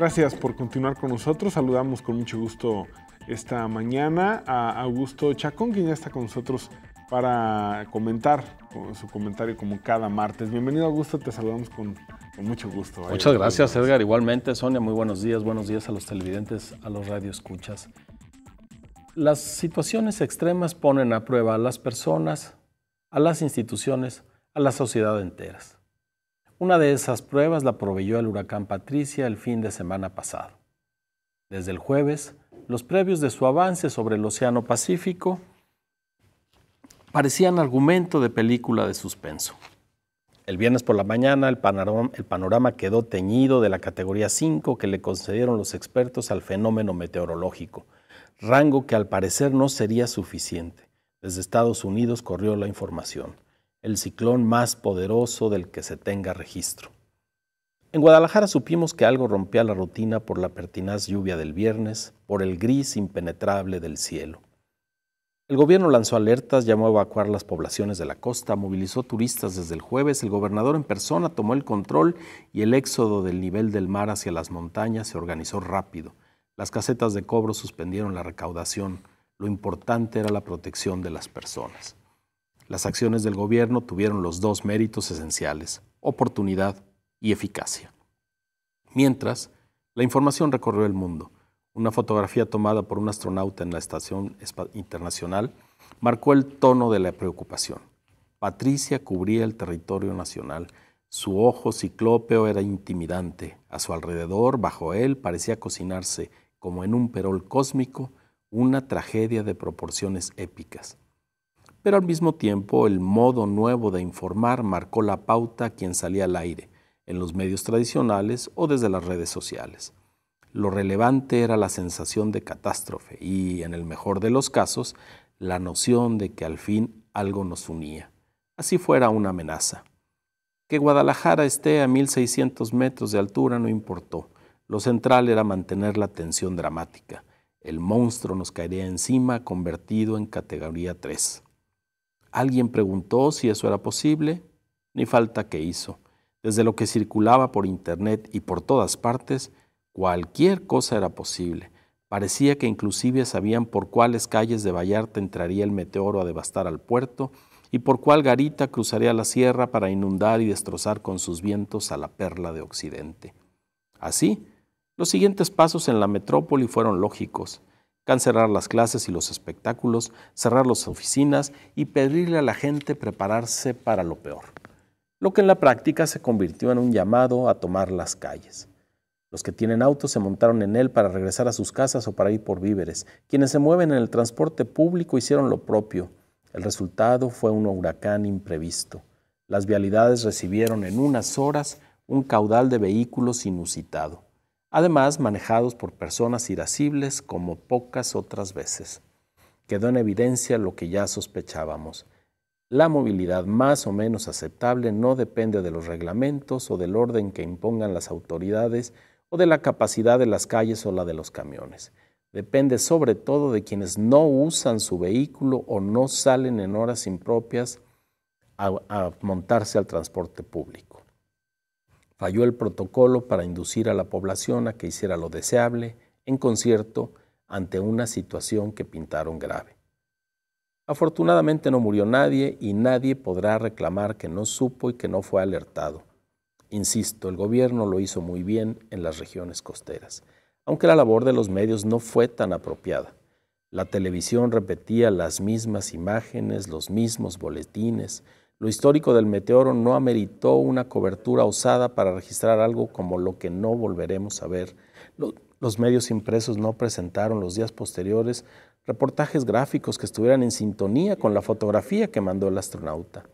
Gracias por continuar con nosotros. Saludamos con mucho gusto esta mañana a Augusto Chacón, quien ya está con nosotros para comentar su comentario como cada martes. Bienvenido Augusto, te saludamos con, mucho gusto. Muchas gracias Edgar, igualmente Sonia, muy buenos días, buenos días a los televidentes, a los radioescuchas. Las situaciones extremas ponen a prueba a las personas, a las instituciones, a la sociedad entera. Una de esas pruebas la proveyó el huracán Patricia el fin de semana pasado. Desde el jueves, los previos de su avance sobre el Océano Pacífico parecían argumento de película de suspenso. El viernes por la mañana el panorama, quedó teñido de la categoría 5 que le concedieron los expertos al fenómeno meteorológico, rango que al parecer no sería suficiente. Desde Estados Unidos corrió la información el ciclón más poderoso del que se tenga registro. En Guadalajara supimos que algo rompía la rutina por la pertinaz lluvia del viernes, por el gris impenetrable del cielo. El gobierno lanzó alertas, llamó a evacuar las poblaciones de la costa, movilizó turistas desde el jueves, el gobernador en persona tomó el control y el éxodo del nivel del mar hacia las montañas se organizó rápido. Las casetas de cobro suspendieron la recaudación. Lo importante era la protección de las personas. Las acciones del gobierno tuvieron los dos méritos esenciales, oportunidad y eficacia. Mientras, la información recorrió el mundo. Una fotografía tomada por un astronauta en la Estación Internacional marcó el tono de la preocupación. Patricia cubría el territorio nacional. Su ojo ciclópeo era intimidante. A su alrededor, bajo él, parecía cocinarse, como en un perol cósmico, una tragedia de proporciones épicas pero al mismo tiempo el modo nuevo de informar marcó la pauta a quien salía al aire, en los medios tradicionales o desde las redes sociales. Lo relevante era la sensación de catástrofe y, en el mejor de los casos, la noción de que al fin algo nos unía, así fuera una amenaza. Que Guadalajara esté a 1600 metros de altura no importó, lo central era mantener la tensión dramática. El monstruo nos caería encima convertido en categoría 3. Alguien preguntó si eso era posible, ni falta que hizo. Desde lo que circulaba por internet y por todas partes, cualquier cosa era posible. Parecía que inclusive sabían por cuáles calles de Vallarta entraría el meteoro a devastar al puerto y por cuál garita cruzaría la sierra para inundar y destrozar con sus vientos a la perla de Occidente. Así, los siguientes pasos en la metrópoli fueron lógicos cancelar las clases y los espectáculos, cerrar las oficinas y pedirle a la gente prepararse para lo peor, lo que en la práctica se convirtió en un llamado a tomar las calles. Los que tienen autos se montaron en él para regresar a sus casas o para ir por víveres. Quienes se mueven en el transporte público hicieron lo propio. El resultado fue un huracán imprevisto. Las vialidades recibieron en unas horas un caudal de vehículos inusitado además manejados por personas irascibles como pocas otras veces. Quedó en evidencia lo que ya sospechábamos. La movilidad más o menos aceptable no depende de los reglamentos o del orden que impongan las autoridades o de la capacidad de las calles o la de los camiones. Depende sobre todo de quienes no usan su vehículo o no salen en horas impropias a, a montarse al transporte público. Falló el protocolo para inducir a la población a que hiciera lo deseable en concierto ante una situación que pintaron grave. Afortunadamente no murió nadie y nadie podrá reclamar que no supo y que no fue alertado. Insisto, el gobierno lo hizo muy bien en las regiones costeras, aunque la labor de los medios no fue tan apropiada. La televisión repetía las mismas imágenes, los mismos boletines, lo histórico del meteoro no ameritó una cobertura osada para registrar algo como lo que no volveremos a ver. Los medios impresos no presentaron los días posteriores reportajes gráficos que estuvieran en sintonía con la fotografía que mandó el astronauta.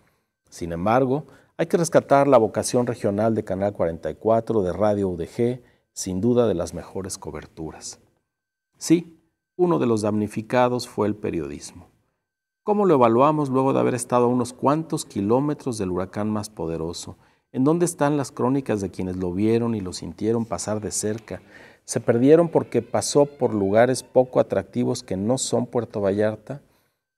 Sin embargo, hay que rescatar la vocación regional de Canal 44 de Radio UDG, sin duda de las mejores coberturas. Sí, uno de los damnificados fue el periodismo. ¿Cómo lo evaluamos luego de haber estado a unos cuantos kilómetros del huracán más poderoso? ¿En dónde están las crónicas de quienes lo vieron y lo sintieron pasar de cerca? ¿Se perdieron porque pasó por lugares poco atractivos que no son Puerto Vallarta?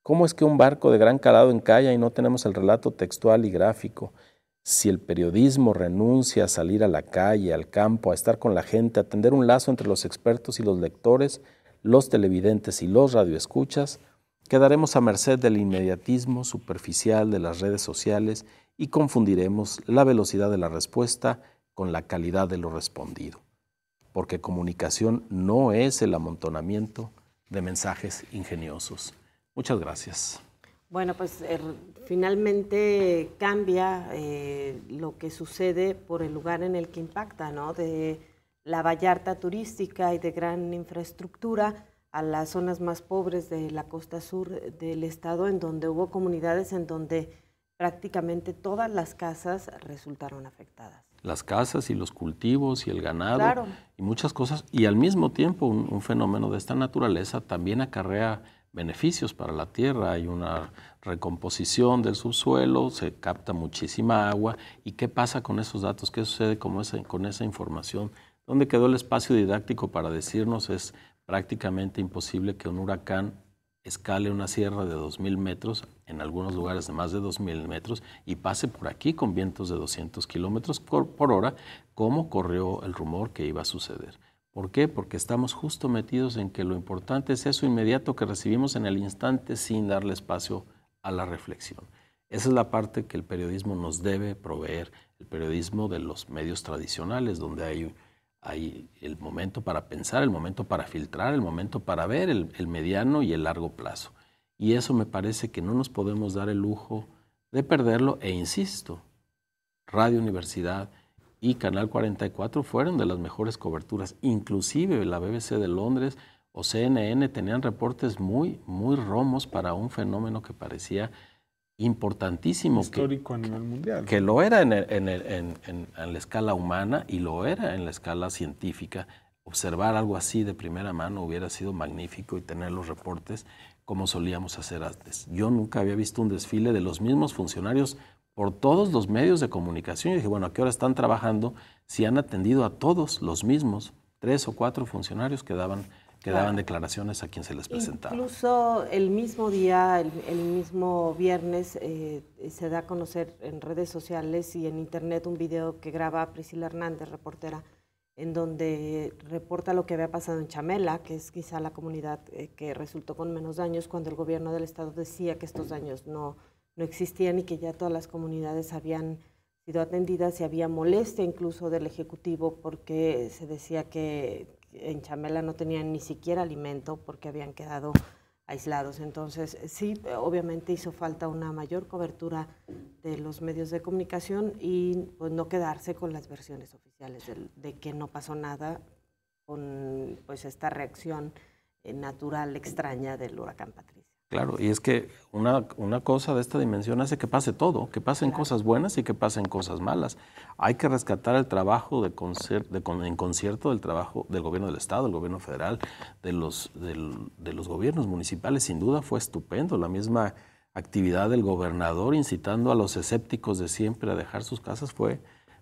¿Cómo es que un barco de gran calado encalla y no tenemos el relato textual y gráfico? Si el periodismo renuncia a salir a la calle, al campo, a estar con la gente, a tender un lazo entre los expertos y los lectores, los televidentes y los radioescuchas, Quedaremos a merced del inmediatismo superficial de las redes sociales y confundiremos la velocidad de la respuesta con la calidad de lo respondido, porque comunicación no es el amontonamiento de mensajes ingeniosos. Muchas gracias. Bueno, pues er, finalmente cambia eh, lo que sucede por el lugar en el que impacta, ¿no? De la Vallarta turística y de gran infraestructura a las zonas más pobres de la costa sur del estado, en donde hubo comunidades en donde prácticamente todas las casas resultaron afectadas. Las casas y los cultivos y el ganado y muchas cosas. Y al mismo tiempo un, fenómeno de esta naturaleza también acarrea beneficios para la tierra. Hay una recomposición del subsuelo, se capta muchísima agua. ¿Y qué pasa con esos datos? ¿Qué sucede con esa, con esa información? ¿Dónde quedó el espacio didáctico para decirnos es prácticamente imposible que un huracán escale una sierra de 2.000 metros, en algunos lugares de más de 2.000 metros, y pase por aquí con vientos de 200 kilómetros por hora, como corrió el rumor que iba a suceder. ¿Por qué? Porque estamos justo metidos en que lo importante es eso inmediato que recibimos en el instante sin darle espacio a la reflexión. Esa es la parte que el periodismo nos debe proveer, el periodismo de los medios tradicionales, donde hay hay el momento para pensar, el momento para filtrar, el momento para ver el, mediano y el largo plazo. Y eso me parece que no nos podemos dar el lujo de perderlo. E insisto, Radio Universidad y Canal 44 fueron de las mejores coberturas. Inclusive la BBC de Londres o CNN tenían reportes muy, muy romos para un fenómeno que parecía importantísimo. que, a nivel mundial. Que lo era en, la escala humana y lo era en la escala científica. Observar algo así de primera mano hubiera sido magnífico y tener los reportes como solíamos hacer antes. Yo nunca había visto un desfile de los mismos funcionarios por todos los medios de comunicación. Y dije, bueno, ¿a qué hora están trabajando si han atendido a todos los mismos, tres o cuatro funcionarios que daban que daban declaraciones a quien se les presentaba. Incluso el mismo día, el, mismo viernes, eh, se da a conocer en redes sociales y en internet un video que graba Priscila Hernández, reportera, en donde reporta lo que había pasado en Chamela, que es quizá la comunidad eh, que resultó con menos daños cuando el gobierno del estado decía que estos daños no, no existían y que ya todas las comunidades habían sido atendidas y había molestia incluso del Ejecutivo porque se decía que en Chamela no tenían ni siquiera alimento porque habían quedado aislados. Entonces, sí, obviamente hizo falta una mayor cobertura de los medios de comunicación y pues no quedarse con las versiones oficiales de, que no pasó nada con pues esta reacción eh, natural extraña del huracán Patricia. Claro, y es que una, cosa de esta dimensión hace que pase todo, que pasen cosas buenas y que pasen cosas malas. Hay que rescatar el trabajo de, en concierto del trabajo del gobierno del Estado, del gobierno federal, de los, de los gobiernos municipales. Sin duda fue estupendo la misma actividad del gobernador incitando a los escépticos de siempre a dejar sus casas fue,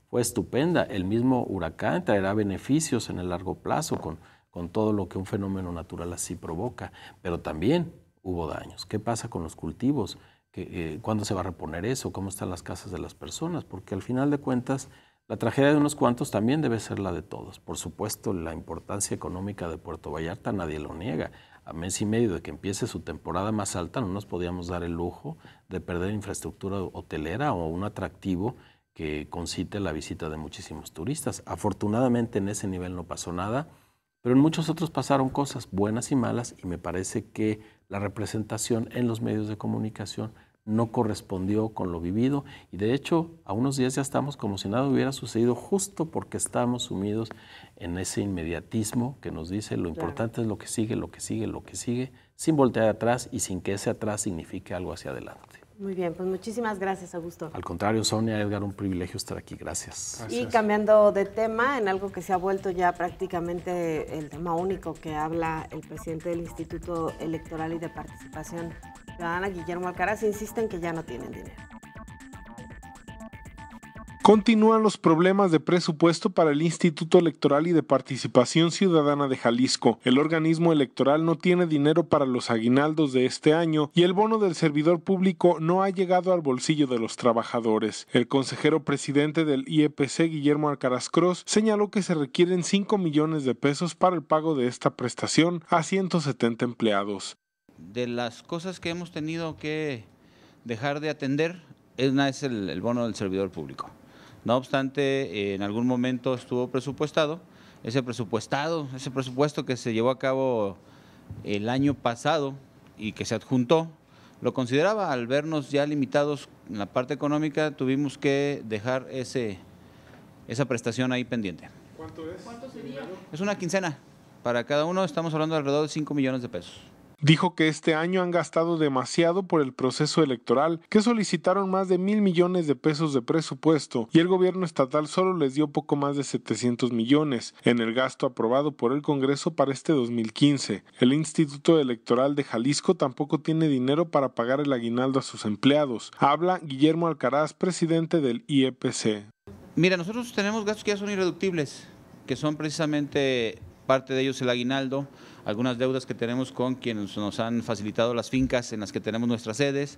fue estupenda. El mismo huracán traerá beneficios en el largo plazo con, con todo lo que un fenómeno natural así provoca, pero también hubo daños. ¿Qué pasa con los cultivos? Eh, ¿Cuándo se va a reponer eso? ¿Cómo están las casas de las personas? Porque al final de cuentas, la tragedia de unos cuantos también debe ser la de todos. Por supuesto, la importancia económica de Puerto Vallarta nadie lo niega. A mes y medio de que empiece su temporada más alta, no nos podíamos dar el lujo de perder infraestructura hotelera o un atractivo que concite la visita de muchísimos turistas. Afortunadamente en ese nivel no pasó nada, pero en muchos otros pasaron cosas buenas y malas y me parece que la representación en los medios de comunicación no correspondió con lo vivido y de hecho a unos días ya estamos como si nada hubiera sucedido justo porque estamos sumidos en ese inmediatismo que nos dice lo importante es lo que sigue, lo que sigue, lo que sigue, sin voltear atrás y sin que ese atrás signifique algo hacia adelante. Muy bien, pues muchísimas gracias, Augusto. Al contrario, Sonia, Edgar, un privilegio estar aquí, gracias. Y cambiando de tema, en algo que se ha vuelto ya prácticamente el tema único que habla el presidente del Instituto Electoral y de Participación Ciudadana, Guillermo Alcaraz, insiste en que ya no tienen dinero. Continúan los problemas de presupuesto para el Instituto Electoral y de Participación Ciudadana de Jalisco. El organismo electoral no tiene dinero para los aguinaldos de este año y el bono del servidor público no ha llegado al bolsillo de los trabajadores. El consejero presidente del IEPC, Guillermo Alcaraz señaló que se requieren 5 millones de pesos para el pago de esta prestación a 170 empleados. De las cosas que hemos tenido que dejar de atender, es el bono del servidor público. No obstante, eh, en algún momento estuvo presupuestado. Ese presupuestado, ese presupuesto que se llevó a cabo el año pasado y que se adjuntó, lo consideraba al vernos ya limitados en la parte económica, tuvimos que dejar ese, esa prestación ahí pendiente. ¿Cuánto es? ¿Cuánto sería? Es una quincena. Para cada uno estamos hablando de alrededor de 5 millones de pesos. Dijo que este año han gastado demasiado por el proceso electoral, que solicitaron más de mil millones de pesos de presupuesto y el gobierno estatal solo les dio poco más de 700 millones en el gasto aprobado por el Congreso para este 2015. El Instituto Electoral de Jalisco tampoco tiene dinero para pagar el aguinaldo a sus empleados. Habla Guillermo Alcaraz, presidente del IEPC. Mira, nosotros tenemos gastos que ya son irreductibles, que son precisamente parte de ellos el aguinaldo algunas deudas que tenemos con quienes nos han facilitado las fincas en las que tenemos nuestras sedes.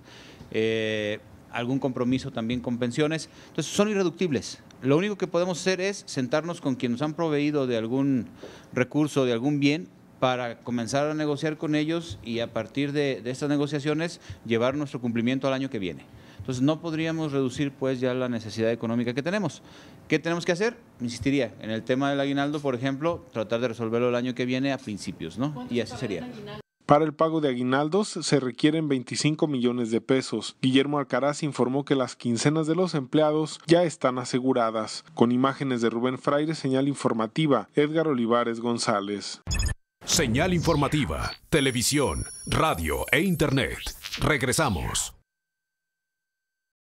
Eh, algún compromiso también con pensiones. Entonces, son irreductibles. Lo único que podemos hacer es sentarnos con quienes nos han proveído de algún recurso, de algún bien, para comenzar a negociar con ellos y a partir de estas negociaciones llevar nuestro cumplimiento al año que viene. Entonces no podríamos reducir pues ya la necesidad económica que tenemos. ¿Qué tenemos que hacer? Insistiría, en el tema del aguinaldo, por ejemplo, tratar de resolverlo el año que viene a principios, ¿no? Y así sería. Para el pago de aguinaldos se requieren 25 millones de pesos. Guillermo Alcaraz informó que las quincenas de los empleados ya están aseguradas. Con imágenes de Rubén Fraire, señal informativa, Edgar Olivares González. Señal informativa, televisión, radio e internet. Regresamos.